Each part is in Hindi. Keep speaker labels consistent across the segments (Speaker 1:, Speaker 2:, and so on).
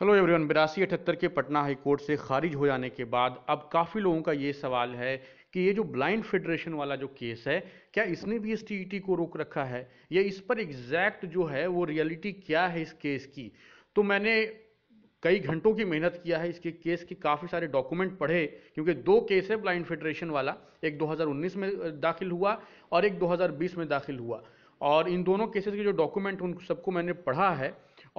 Speaker 1: हेलो एवरीवन बिरासी अठहत्तर के पटना हाई कोर्ट से खारिज हो जाने के बाद अब काफ़ी लोगों का ये सवाल है कि ये जो ब्लाइंड फेडरेशन वाला जो केस है क्या इसने भी एस टी e को रोक रखा है या इस पर एग्जैक्ट जो है वो रियलिटी क्या है इस केस की तो मैंने कई घंटों की मेहनत किया है इसके केस के काफ़ी सारे डॉक्यूमेंट पढ़े क्योंकि दो केस है ब्लाइंड फेडरेशन वाला एक 2019 में दाखिल हुआ और एक 2020 में दाखिल हुआ और इन दोनों केसेस के जो डॉक्यूमेंट उन सबको मैंने पढ़ा है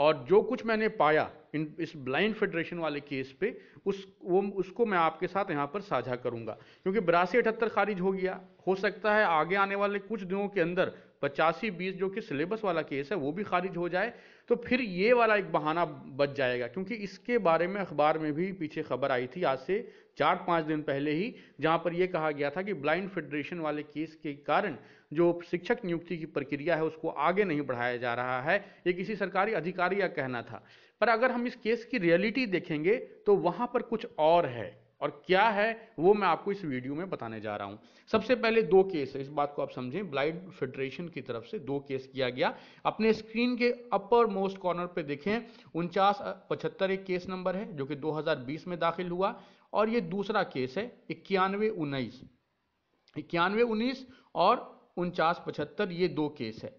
Speaker 1: और जो कुछ मैंने पाया इन इस ब्लाइंड फेडरेशन वाले केस पे उस वो उसको मैं आपके साथ यहाँ पर साझा करूँगा क्योंकि बरासी अठहत्तर खारिज हो गया हो सकता है आगे आने वाले कुछ दिनों के अंदर पचासी बीस जो कि सिलेबस वाला केस है वो भी खारिज हो जाए तो फिर ये वाला एक बहाना बच जाएगा क्योंकि इसके बारे में अखबार में भी पीछे खबर आई थी आज से चार पाँच दिन पहले ही जहाँ पर यह कहा गया था कि ब्लाइंड फेडरेशन वाले केस के कारण जो शिक्षक नियुक्ति की प्रक्रिया है उसको आगे नहीं बढ़ाया जा रहा है ये किसी सरकारी अधिकारी का कहना था पर अगर हम इस केस की रियलिटी देखेंगे तो वहाँ पर कुछ और है और क्या है वो मैं आपको इस वीडियो में बताने जा रहा हूँ सबसे पहले दो केस है इस बात को आप समझें ब्लाइंड फेडरेशन की तरफ से दो केस किया गया अपने स्क्रीन के अपर मोस्ट कॉर्नर पे देखें उनचास पचहत्तर एक केस नंबर है जो कि 2020 में दाखिल हुआ और ये दूसरा केस है इक्यानवे उन्नीस इक्यानवे उन्नीस और उनचास पचहत्तर ये दो केस है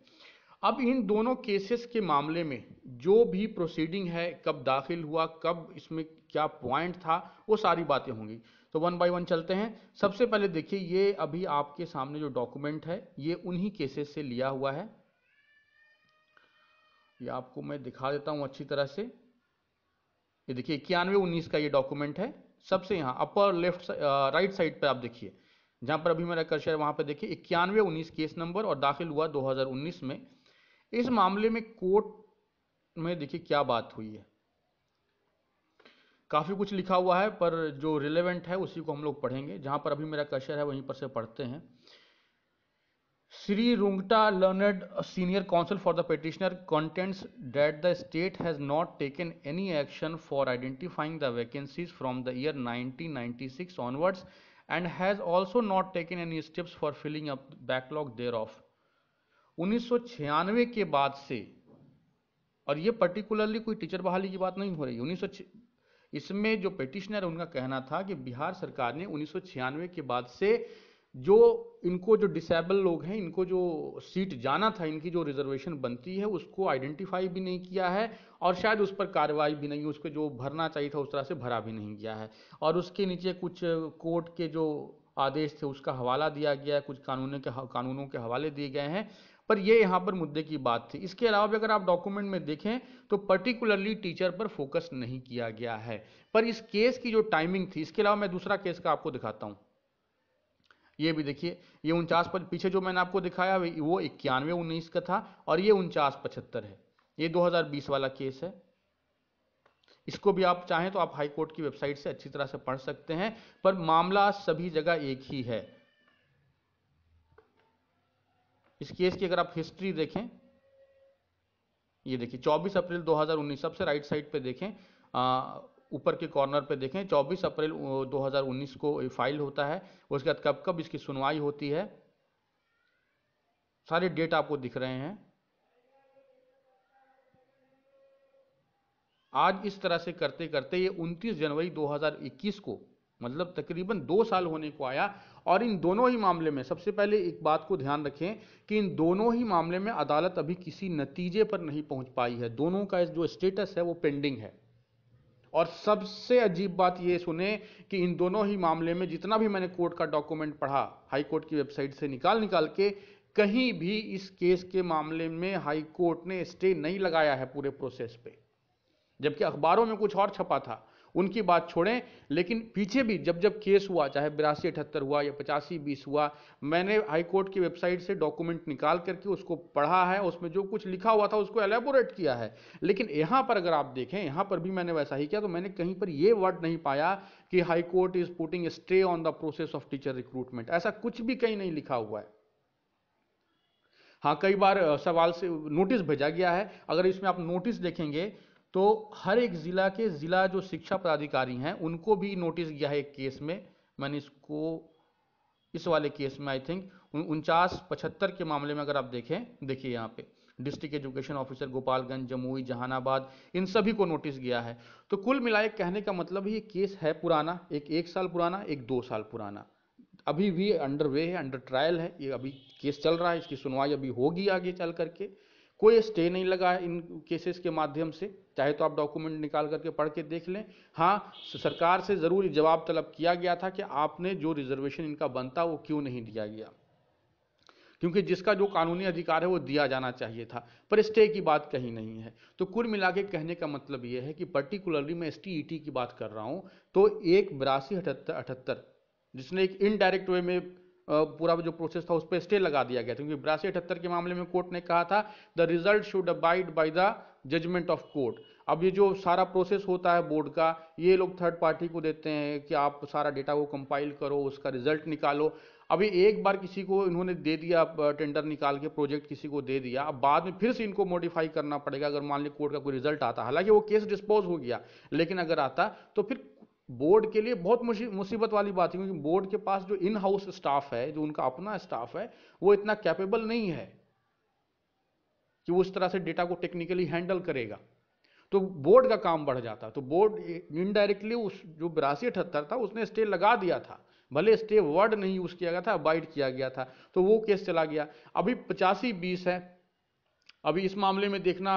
Speaker 1: अब इन दोनों केसेस के मामले में जो भी प्रोसीडिंग है कब दाखिल हुआ कब इसमें क्या पॉइंट था वो सारी बातें होंगी तो वन बाय वन चलते हैं सबसे पहले देखिए ये अभी आपके सामने जो डॉक्यूमेंट है ये उन्हीं केसेस से लिया हुआ है ये आपको मैं दिखा देता हूँ अच्छी तरह से ये देखिए इक्यानवे उन्नीस का ये डॉक्यूमेंट है सबसे यहाँ अपर लेफ्ट राइट साइड पर आप देखिए जहां पर अभी मेरा कर्शर वहां पर देखिए इक्यानवे उन्नीस केस नंबर और दाखिल हुआ 2019 में इस मामले में कोर्ट में देखिए क्या बात हुई है काफ़ी कुछ लिखा हुआ है पर जो रिलेवेंट है उसी को हम लोग पढ़ेंगे जहाँ पर अभी मेरा कशर है वहीं पर से पढ़ते हैं Shri Rungta learned senior counsel for the petitioner contends that the state has not taken any action for identifying the vacancies from the year 1996 onwards and has also not taken any steps for filling up backlog thereof उन्नीस के बाद से और ये पर्टिकुलरली कोई टीचर बहाली की बात नहीं हो रही उन्नीस इसमें जो पिटिशनर उनका कहना था कि बिहार सरकार ने उन्नीस के बाद से जो इनको जो डिसेबल लोग हैं इनको जो सीट जाना था इनकी जो रिजर्वेशन बनती है उसको आइडेंटिफाई भी नहीं किया है और शायद उस पर कार्रवाई भी नहीं उसको जो भरना चाहिए था उस तरह से भरा भी नहीं गया है और उसके नीचे कुछ कोर्ट के जो आदेश थे उसका हवाला दिया गया है कुछ कानूनों के कानूनों के हवाले दिए गए हैं पर ये यहाँ पर मुद्दे की बात थी इसके अलावा भी अगर आप डॉक्यूमेंट में देखें तो पर्टिकुलरली टीचर पर फोकस नहीं किया गया है पर इस केस की जो टाइमिंग थी इसके अलावा मैं दूसरा केस का आपको दिखाता हूँ ये भी देखिए ये उनचास पीछे जो मैंने आपको दिखाया वो इक्यानवे उन्नीस का था और ये उनचास पचहत्तर है ये 2020 वाला केस है इसको भी आप चाहें तो आप हाई कोर्ट की वेबसाइट से अच्छी तरह से पढ़ सकते हैं पर मामला सभी जगह एक ही है इस केस की अगर आप हिस्ट्री देखें ये देखिए 24 अप्रैल 2019 सबसे राइट साइड पे देखें आ, ऊपर के कॉर्नर पे देखें 24 अप्रैल 2019 को फाइल होता है उसके बाद कब कब इसकी सुनवाई होती है सारे डेट आपको दिख रहे हैं आज इस तरह से करते करते ये 29 जनवरी 2021 को मतलब तकरीबन दो साल होने को आया और इन दोनों ही मामले में सबसे पहले एक बात को ध्यान रखें कि इन दोनों ही मामले में अदालत अभी किसी नतीजे पर नहीं पहुंच पाई है दोनों का जो स्टेटस है वो पेंडिंग है और सबसे अजीब बात ये सुने कि इन दोनों ही मामले में जितना भी मैंने कोर्ट का डॉक्यूमेंट पढ़ा हाई कोर्ट की वेबसाइट से निकाल निकाल के कहीं भी इस केस के मामले में हाई कोर्ट ने स्टे नहीं लगाया है पूरे प्रोसेस पे जबकि अखबारों में कुछ और छपा था उनकी बात छोड़ें लेकिन पीछे भी जब जब केस हुआ चाहे बिरासी अठहत्तर हुआ या पचासी बीस हुआ मैंने हाईकोर्ट की वेबसाइट से डॉक्यूमेंट निकाल करके उसको पढ़ा है उसमें जो कुछ लिखा हुआ था उसको एलेबोरेट किया है लेकिन यहाँ पर अगर आप देखें यहाँ पर भी मैंने वैसा ही किया तो मैंने कहीं पर यह वर्ड नहीं पाया कि high court is putting stay on the process of teacher recruitment ऐसा कुछ भी कहीं नहीं लिखा हुआ है हाँ कई बार सवाल से नोटिस भेजा गया है अगर इसमें आप नोटिस देखेंगे तो हर एक ज़िला के ज़िला जो शिक्षा पदाधिकारी हैं उनको भी नोटिस गया है एक केस में मैंने इसको इस वाले केस में आई थिंक उनचास पचहत्तर के मामले में अगर आप देखें देखिए यहाँ पे district education officer Gopalganj Jamui Jehanabad इन सभी को नोटिस गया है तो कुल मिलाए कहने का मतलब ये केस है पुराना एक एक साल पुराना एक दो साल पुराना अभी भी अंडर वे है अंडर ट्रायल है ये अभी केस चल रहा है इसकी सुनवाई अभी होगी आगे चल करके कोई स्टे नहीं लगा है इन केसेस के माध्यम से चाहे तो आप डॉक्यूमेंट निकाल करके पढ़ के देख लें हाँ सरकार से ज़रूर जवाब तलब किया गया था कि आपने जो रिजर्वेशन इनका बनता वो क्यों नहीं दिया गया क्योंकि जिसका जो कानूनी अधिकार है वो दिया जाना चाहिए था पर स्टे की बात कहीं नहीं है तो कुल मिला के कहने का मतलब ये है कि पर्टिकुलरली मैं एस टी की बात कर रहा हूँ तो एक बिरासी अठहत्तर अठहत्तर जिसने एक इनडायरेक्ट वे में पूरा जो प्रोसेस था उस पर स्टे लगा दिया गया था क्योंकि बिरासी अठहत्तर के मामले में कोर्ट ने कहा था the result should abide by the judgement of court अब ये जो सारा प्रोसेस होता है बोर्ड का ये लोग थर्ड पार्टी को देते हैं कि आप सारा डेटा को कंपाइल करो उसका रिजल्ट निकालो अभी एक बार किसी को इन्होंने दे दिया टेंडर निकाल के प्रोजेक्ट किसी को दे दिया अब बाद में फिर से इनको मॉडिफाई करना पड़ेगा अगर मान ली कोर्ट का कोई रिजल्ट आता हालांकि वो केस डिस्पोज हो गया लेकिन अगर आता तो फिर बोर्ड के लिए बहुत मुसीबत वाली बात है क्योंकि बोर्ड के पास जो इन हाउस स्टाफ है जो उनका अपना स्टाफ है वो इतना कैपेबल नहीं है कि वो उस तरह से डेटा को टेक्निकली हैंडल करेगा तो बोर्ड का काम बढ़ जाता तो बोर्ड इनडायरेक्टली उस जो बिरासी अठहत्तर था उसने स्टे लगा दिया था भले स्टे वर्ड नहीं यूज किया गया था अबाइड किया गया था तो वो केस चला गया अभी पचासी बीस है अभी इस मामले में देखना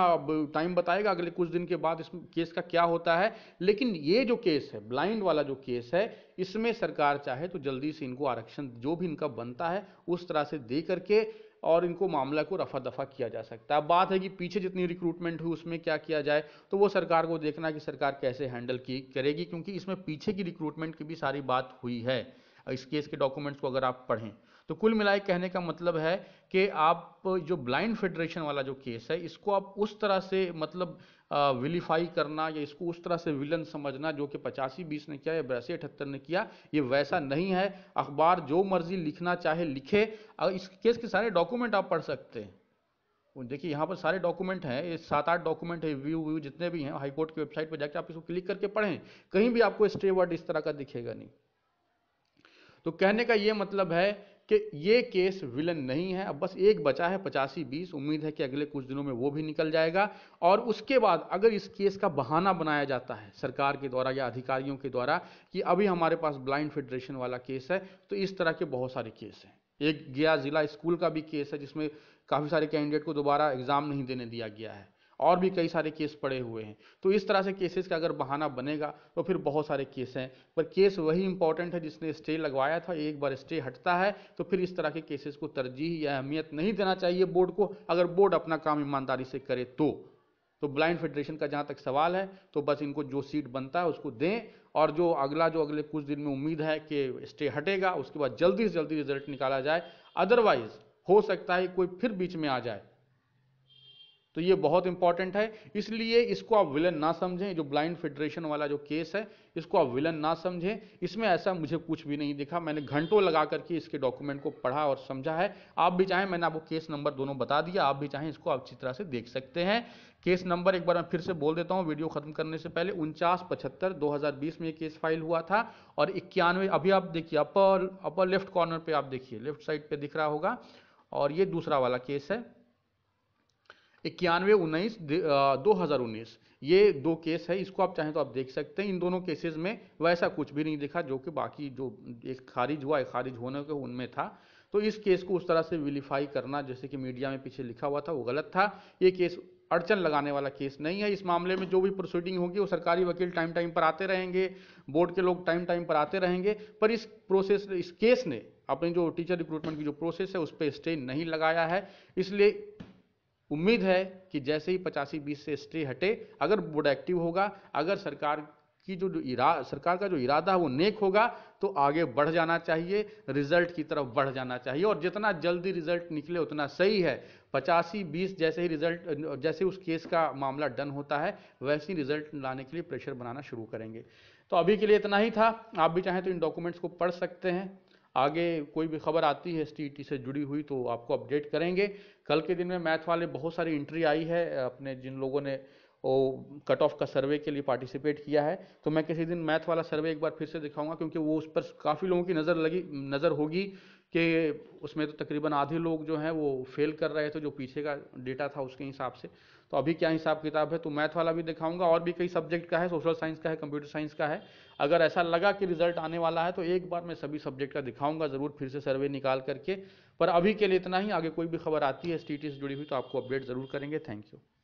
Speaker 1: टाइम बताएगा अगले कुछ दिन के बाद इस केस का क्या होता है लेकिन ये जो केस है ब्लाइंड वाला जो केस है इसमें सरकार चाहे तो जल्दी से इनको आरक्षण जो भी इनका बनता है उस तरह से दे करके और इनको मामला को रफा दफा किया जा सकता है बात है कि पीछे जितनी रिक्रूटमेंट हुई उसमें क्या किया जाए तो वो सरकार को देखना कि सरकार कैसे हैंडल की करेगी क्योंकि इसमें पीछे की रिक्रूटमेंट की भी सारी बात हुई है इस केस के डॉक्यूमेंट्स को अगर आप पढ़ें तो कुल मिला कहने का मतलब है कि आप जो ब्लाइंड फेडरेशन वाला जो केस है इसको आप उस तरह से मतलब विलीफाई करना या इसको उस तरह से विलन समझना जो कि पचासी बीस ने किया या बयासी अठहत्तर ने किया ये वैसा नहीं है अखबार जो मर्जी लिखना चाहे लिखे इस केस के सारे डॉक्यूमेंट आप पढ़ सकते हैं देखिए यहाँ पर सारे डॉक्यूमेंट हैं ये सात आठ डॉक्यूमेंट है व्यू व्यू जितने भी हैं हाईकोर्ट की वेबसाइट पर जाकर आप इसको क्लिक करके पढ़ें कहीं भी आपको स्टे वर्ड इस तरह का दिखेगा नहीं तो कहने का ये मतलब है कि ये केस विलन नहीं है अब बस एक बचा है पचासी बीस उम्मीद है कि अगले कुछ दिनों में वो भी निकल जाएगा और उसके बाद अगर इस केस का बहाना बनाया जाता है सरकार के द्वारा या अधिकारियों के द्वारा कि अभी हमारे पास ब्लाइंड फेडरेशन वाला केस है तो इस तरह के बहुत सारे केस हैं एक गया ज़िला स्कूल का भी केस है जिसमें काफ़ी सारे कैंडिडेट को दोबारा एग्ज़ाम नहीं देने दिया गया है और भी कई सारे केस पड़े हुए हैं तो इस तरह से केसेस का अगर बहाना बनेगा तो फिर बहुत सारे केस हैं पर केस वही इंपॉर्टेंट है जिसने स्टे लगवाया था एक बार स्टे हटता है तो फिर इस तरह के केसेस को तरजीह या अहमियत नहीं देना चाहिए बोर्ड को अगर बोर्ड अपना काम ईमानदारी से करे तो तो ब्लाइंड फेडरेशन का जहाँ तक सवाल है तो बस इनको जो सीट बनता है उसको दें और जो अगला जो अगले कुछ दिन में उम्मीद है कि स्टे हटेगा उसके बाद जल्दी से जल्दी रिजल्ट निकाला जाए अदरवाइज हो सकता है कोई फिर बीच में आ जाए तो ये बहुत इंपॉर्टेंट है इसलिए इसको आप विलन ना समझें जो ब्लाइंड फेडरेशन वाला जो केस है इसको आप विलन ना समझें इसमें ऐसा मुझे कुछ भी नहीं दिखा मैंने घंटों लगा करके इसके डॉक्यूमेंट को पढ़ा और समझा है आप भी चाहें मैंने आपको केस नंबर दोनों बता दिया आप भी चाहें इसको आप अच्छी तरह से देख सकते हैं केस नंबर एक बार मैं फिर से बोल देता हूँ वीडियो खत्म करने से पहले उनचास पचहत्तर दो में ये केस फाइल हुआ था और इक्यानवे अभी आप देखिए अपर अपर लेफ्ट कॉर्नर पर आप देखिए लेफ्ट साइड पर दिख रहा होगा और ये दूसरा वाला केस है इक्यानवे उन्नीस दो हज़ार उन्नीस ये दो केस है इसको आप चाहें तो आप देख सकते हैं इन दोनों केसेस में वैसा कुछ भी नहीं दिखा जो कि बाकी जो एक खारिज हुआ एक खारिज होने के उनमें था तो इस केस को उस तरह से विलीफाई करना जैसे कि मीडिया में पीछे लिखा हुआ था वो गलत था ये केस अड़चन लगाने वाला केस नहीं है इस मामले में जो भी प्रोसीडिंग होगी वो सरकारी वकील टाइम टाइम पर आते रहेंगे बोर्ड के लोग टाइम टाइम पर आते रहेंगे पर इस प्रोसेस इस केस ने अपनी जो टीचर रिक्रूटमेंट की जो प्रोसेस है उस पर स्टे नहीं लगाया है इसलिए उम्मीद है कि जैसे ही पचासी बीस से स्टे हटे अगर बोर्ड एक्टिव होगा अगर सरकार की जो जो इरा सरकार का जो इरादा है वो नेक होगा तो आगे बढ़ जाना चाहिए रिजल्ट की तरफ बढ़ जाना चाहिए और जितना जल्दी रिजल्ट निकले उतना सही है पचासी बीस जैसे ही रिजल्ट जैसे उस केस का मामला डन होता है वैसे ही रिजल्ट लाने के लिए प्रेशर बनाना शुरू करेंगे तो अभी के लिए इतना ही था आप भी चाहें तो इन डॉक्यूमेंट्स को पढ़ सकते हैं आगे कोई भी खबर आती है एस e से जुड़ी हुई तो आपको अपडेट करेंगे कल के दिन में मैथ वाले बहुत सारी इंट्री आई है अपने जिन लोगों ने वो कट ऑफ का सर्वे के लिए पार्टिसिपेट किया है तो मैं किसी दिन मैथ वाला सर्वे एक बार फिर से दिखाऊंगा क्योंकि वो उस पर काफ़ी लोगों की नज़र लगी नज़र होगी कि उसमें तो तकरीबन आधे लोग जो हैं वो फेल कर रहे थे जो पीछे का डेटा था उसके हिसाब से तो अभी क्या हिसाब किताब है तो मैथ वाला भी दिखाऊंगा और भी कई सब्जेक्ट का है सोशल साइंस का है कंप्यूटर साइंस का है अगर ऐसा लगा कि रिजल्ट आने वाला है तो एक बार मैं सभी सब्जेक्ट का दिखाऊंगा ज़रूर फिर से सर्वे निकाल करके पर अभी के लिए इतना ही आगे कोई भी खबर आती है स्टीटी से जुड़ी हुई तो आपको अपडेट ज़रूर करेंगे थैंक यू